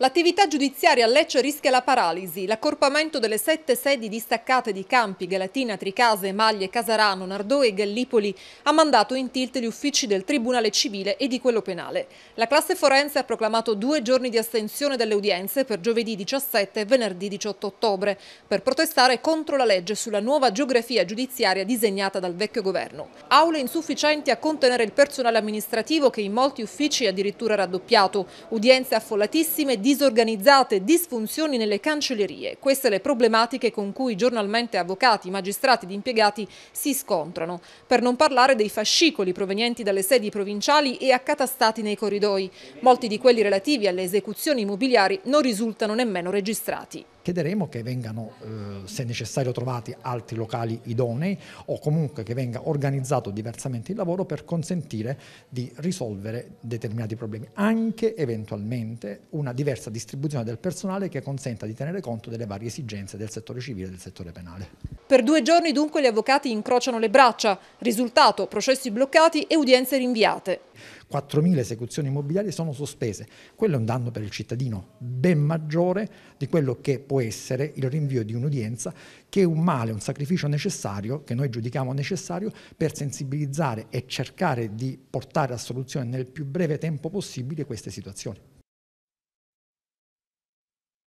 L'attività giudiziaria a Lecce rischia la paralisi. L'accorpamento delle sette sedi distaccate di Campi, Galatina, Tricase, Maglie, Casarano, Nardò e Gallipoli ha mandato in tilt gli uffici del Tribunale Civile e di quello penale. La classe forense ha proclamato due giorni di astensione delle udienze per giovedì 17 e venerdì 18 ottobre per protestare contro la legge sulla nuova geografia giudiziaria disegnata dal vecchio governo. Aule insufficienti a contenere il personale amministrativo che in molti uffici è addirittura raddoppiato, udienze affollatissime disorganizzate, disfunzioni nelle cancellerie. Queste le problematiche con cui giornalmente avvocati, magistrati ed impiegati si scontrano. Per non parlare dei fascicoli provenienti dalle sedi provinciali e accatastati nei corridoi. Molti di quelli relativi alle esecuzioni immobiliari non risultano nemmeno registrati. Chiederemo che vengano, eh, se necessario, trovati altri locali idonei o comunque che venga organizzato diversamente il lavoro per consentire di risolvere determinati problemi. Anche eventualmente una diversa distribuzione del personale che consenta di tenere conto delle varie esigenze del settore civile e del settore penale. Per due giorni dunque gli avvocati incrociano le braccia, risultato processi bloccati e udienze rinviate. 4.000 esecuzioni immobiliari sono sospese. Quello è un danno per il cittadino ben maggiore di quello che può essere il rinvio di un'udienza, che è un male, un sacrificio necessario, che noi giudichiamo necessario, per sensibilizzare e cercare di portare a soluzione nel più breve tempo possibile queste situazioni.